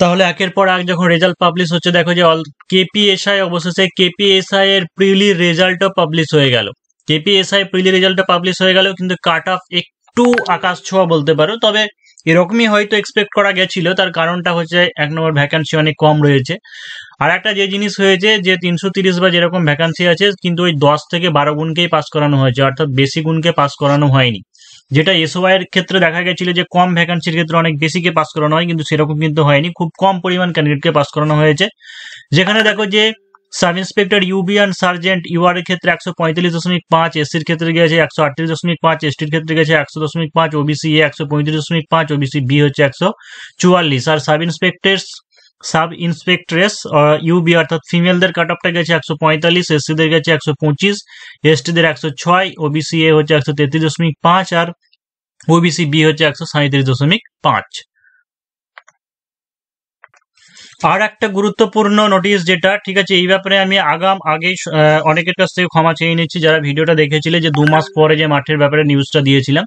তাহলে একের পর এক যখন রেজাল্ট পাবলিশ হচ্ছে দেখো যে অল কেপিএসআই অবশেষে কেপিএসআই এর প্রিলি রেজাল্টও পাবলিশ হয়ে গেল কেপিএসআই প্রিলি রেজাল্টটা পাবলিশ হয়ে গেল কিন্তু কাট অফ একটু আকাশ ছোঁয়া বলতে পারো তবে এরকমই হয়তো এক্সপেক্ট করা গেছিল তার কারণটা হচ্ছে এক নম্বর ভ্যাকান্সি অনেক কম রয়েছে আর একটা যে জিনিস হয়েছে যে তিনশো তিরিশ বা যেরকম ভ্যাকান্সি আছে কিন্তু ওই দশ থেকে বারো গুণকেই পাস করানো হয়েছে অর্থাৎ বেশি গুণকে পাস করানো হয়নি যেটা এসওয়াই এর ক্ষেত্রে দেখা গেছিল যে কম ভ্যাকান্সির ক্ষেত্রে অনেক বেশিকে পাস করানো হয় কিন্তু সেরকম কিন্তু হয়নি খুব কম পরিমাণ ক্যান্ডিডেটকে পাস করানো হয়েছে যেখানে দেখো যে সাব ইন্সপেক্টর ইউবিয়ান সার্জেন্ট ইউআর এর ক্ষেত্রে একশো পঁয়তাল্লিশ দশমিক পাঁচ এসির ক্ষেত্রে গেছে একশো আটত্রিশ দশমিক পাঁচ এসটির ক্ষেত্রে গেছে একশো দশমিক পাঁচ ওবিসি এ একশো পঁয়ত্রিশ দশমিক পাঁচ ওবিসি বি হচ্ছে একশো চুয়াল্লিশ আর sub inspector sub inspectress UB অর্থাৎ ফিমেলদের কাট অফটা গেছে একশো পঁয়তাল্লিশ এসসিদের গেছে একশো পঁচিশ এসটিদের একশো ছয় ওবিসি এ হচ্ছে একশো তেত্রিশ দশমিক পাঁচ আর ওবিসি বি হচ্ছে একশো সাঁত্রিশ দশমিক পাঁচ আর একটা গুরুত্বপূর্ণ নোটিশ যেটা ঠিক আছে এই ব্যাপারে আমি আগাম আগেই অনেকের কাছ থেকে ক্ষমা চেয়ে নিচ্ছি যারা ভিডিওটা দেখেছিলে যে দু মাস পরে যে মাঠের ব্যাপারে নিউজটা দিয়েছিলাম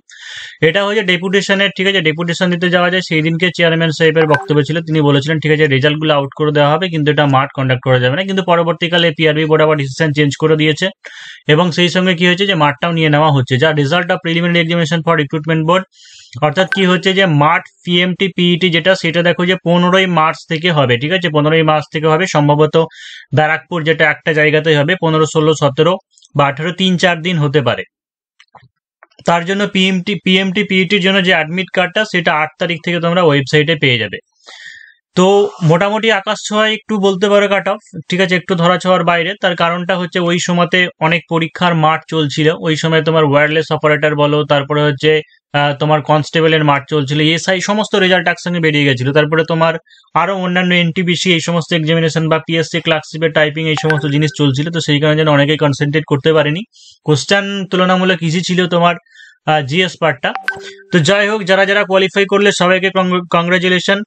এটা হচ্ছে ডেপুটেশনের ঠিক আছে ডেপুটেশন দিতে যাওয়া যায় সেই দিনকে চেয়ারম্যান সাহেবের বক্তব্য ছিল তিনি বলেছিলেন ঠিক আছে রেজাল্টগুলো আউট করে দেওয়া হবে কিন্তু এটা মাঠ কন্ডাক্ট করা যাবে না কিন্তু পরবর্তীকালে পিআরবি বোর্ড আবার ডিসিশন চেঞ্জ করে দিয়েছে এবং সেই সঙ্গে কি হয়েছে যে মাঠটাও নিয়ে নেওয়া হচ্ছে যা রেজাল্টটা preliminary examination for recruitment board অর্থাৎ কি হচ্ছে যে মার্ট পিএমটি পিইটি যেটা সেটা দেখো যে পনেরোই মার্চ থেকে হবে ঠিক আছে পনেরোই মার্চ থেকে হবে সম্ভবত ব্যারাকপুর যেটা একটা জায়গাতেই হবে পনেরো ষোলো সতেরো বা আঠেরো তিন চার দিন হতে পারে তার জন্য পিএমটি পিএমটি পিইটির জন্য যে অ্যাডমিট কার্ডটা সেটা আট তারিখ থেকে তোমরা ওয়েবসাইটে পেয়ে যাবে তো মোটামুটি আকাশ ছোঁয়া একটু বলতে পারো কাট অফ ঠিক আছে একটু ধরা ছোঁয়ার বাইরে তার কারণটা হচ্ছে ওই সময়তে অনেক পরীক্ষার মাঠ চলছিল ওই সময় তোমার ওয়্যারলেস অপারেটর বলো তারপরে হচ্ছে তোমার কনস্টেবলের মাঠ চলছিল এসআই সমস্ত রেজাল্ট একসঙ্গে বেরিয়ে গেছিল তারপরে তোমার আরো অন্যান্য এনটিপিসি এই সমস্ত এক্সামিনেশন বা পিএসসি ক্লার্কশিপের টাইপিং এই সমস্ত জিনিস চলছিল তো সেই কারণে যেন অনেকেই কনসেন্ট্রেট করতে পারেনি কোশ্চেন তুলনামূলক ইজি ছিল তোমার জিএস পার্টটা তো যাই হোক যারা যারা কোয়ালিফাই করলে সবাইকে কংগ্রাচুলেশন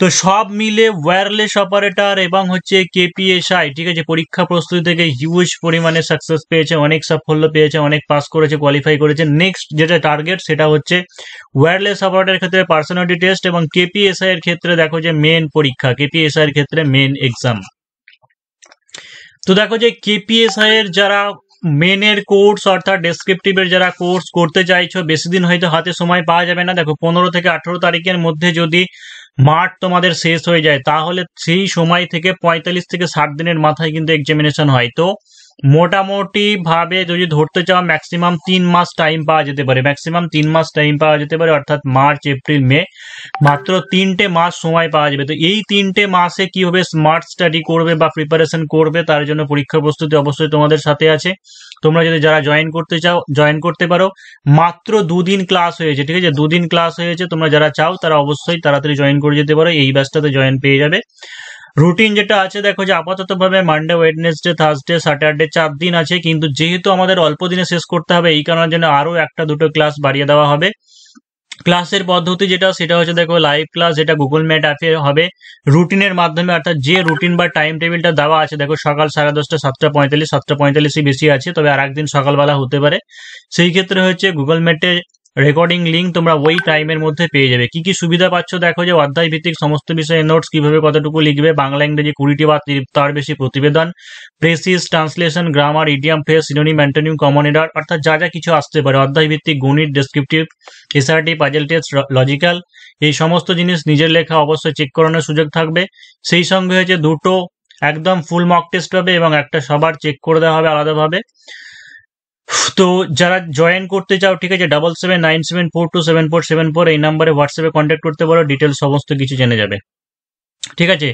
তো সব মিলে ওয়্যারলেস অপারেটর এবং হচ্ছে কেপিএসআই ঠিক আছে পরীক্ষা প্রস্তুতি থেকে হিউজ পরিমাণে সাকসেস পেয়েছে অনেক সাফল্য পেয়েছে অনেক পাস করেছে কোয়ালিফাই করেছে নেক্সট যেটা টার্গেট সেটা হচ্ছে ওয়্যারলেস অপারেটরের ক্ষেত্রে পার্সোনালিটি টেস্ট এবং কেপিএসআই এর ক্ষেত্রে দেখো যে মেন পরীক্ষা কেপিএসআই এর ক্ষেত্রে মেন এক্সাম তো দেখো যে কেপিএসআই এর যারা মেনের কোর্স অর্থাৎ ডেসক্রিপটিভের যারা কোর্স করতে চাইছো বেশি দিন হয়তো হাতে সময় পাওয়া যাবে না দেখো পনেরো থেকে আঠেরো তারিখের মধ্যে যদি মার্চ তোমাদের শেষ হয়ে যায় তাহলে সেই সময় থেকে পঁয়তাল্লিশ থেকে ষাট দিনের মাথায় কিন্তু এক্সামিনেশন হয় তো মোটামুটি ভাবে যদি ধরতে চাও ম্যাক্সিমাম তিন মাস টাইম পাওয়া যেতে পারে ম্যাক্সিমাম তিন মাস টাইম পাওয়া যেতে পারে অর্থাৎ মার্চ এপ্রিল মে মাত্র তিনটে মাস সময় পাওয়া যাবে তো এই তিনটে মাসে কি হবে স্মার্ট স্টাডি করবে বা প্রিপারেশন করবে তার জন্য পরীক্ষা প্রস্তুতি অবশ্যই তোমাদের সাথে আছে তোমরা যদি যারা জয়েন করতে চাও জয়েন করতে পারো মাত্র দুদিন ক্লাস হয়েছে ঠিক আছে দুদিন ক্লাস হয়েছে তোমরা যারা চাও তারা অবশ্যই তাড়াতাড়ি জয়েন করে যেতে পারো এই ব্যাচটাতে জয়েন পেয়ে যাবে রুটিন যেটা আছে দেখো যে আপাতত ভাবে মানডে ওয়েডনেসডে থার্সডে স্যাটারডে চার দিন আছে কিন্তু যেহেতু আমাদের অল্প দিনে শেষ করতে হবে এই কারণের জন্য আরো একটা দুটো ক্লাস বাড়িয়ে দেওয়া হবে ক্লাসের পদ্ধতি যেটা সেটা হচ্ছে দেখো লাইভ ক্লাস যেটা গুগল ম্যাট অ্যাপে হবে রুটিনের মাধ্যমে অর্থাৎ যে রুটিন বা টাইম টেবিলটা দেওয়া আছে দেখো সকাল সাড়ে দশটা সাতটা পঁয়তাল্লিশ সাতটা পঁয়তাল্লিশই বেশি আছে তবে আর একদিন সকালবেলা হতে পারে সেই ক্ষেত্রে হচ্ছে গুগল ম্যাটে রেকর্ডিং লিঙ্ক তোমরা ওই টাইমের মধ্যে পেয়ে যাবে কি কি সুবিধা পাচ্ছ দেখো যে অধ্যায় ভিত্তিক সমস্ত বিষয়ে নোটস কিভাবে কতটুকু লিখবে বাংলা ইংরেজি কুড়িটি বা তার বেশি প্রতিবেদন precis translation grammar idiom phrase synonym antonym common error অর্থাৎ যা যা কিছু আসতে পারে অধ্যায় ভিত্তিক গণিত descriptive SRT puzzle test logical এই সমস্ত জিনিস নিজের লেখা অবশ্যই চেক করানোর সুযোগ থাকবে সেই সঙ্গে হয়েছে দুটো একদম ফুল মক টেস্ট হবে এবং একটা সবার চেক করে দেওয়া হবে আলাদাভাবে তো যারা জয়েন করতে চাও ঠিক আছে double seven nine seven four two seven four seven four এই নাম্বারে হোয়াটসঅ্যাপে কন্ট্যাক্ট করতে পারো ডিটেল সমস্ত কিছু জেনে যাবে ঠিক আছে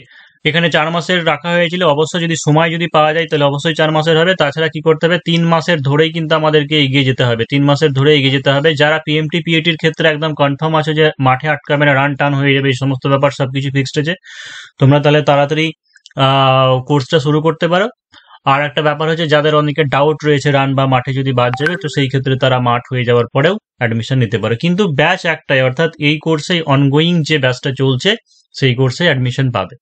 এখানে চার মাসের রাখা হয়েছিল অবশ্যই যদি সময় যদি পাওয়া যায় তাহলে অবশ্যই চার মাসের হবে তাছাড়া কি করতে হবে তিন মাসের ধরেই কিন্তু আমাদেরকে এগিয়ে যেতে হবে তিন মাসের ধরে এগিয়ে যেতে হবে যারা পিএমটি পিএটির ক্ষেত্রে একদম কনফার্ম আছে যে মাঠে আটকাবে না রান টান হয়ে যাবে এই সমস্ত ব্যাপার সবকিছু ফিক্সড আছে তোমরা তাহলে তাড়াতাড়ি কোর্সটা শুরু করতে পারো আর একটা ব্যাপার হচ্ছে যাদের অনেকে ডাউট রয়েছে রান বা মাঠে যদি বাদ যাবে তো সেই ক্ষেত্রে তারা মাঠ হয়ে যাওয়ার পরেও অ্যাডমিশন নিতে পারে কিন্তু ব্যাচ একটাই অর্থাৎ এই কোর্সে অনগোয়িং যে ব্যাচটা চলছে সেই কোর্সে অ্যাডমিশন পাবে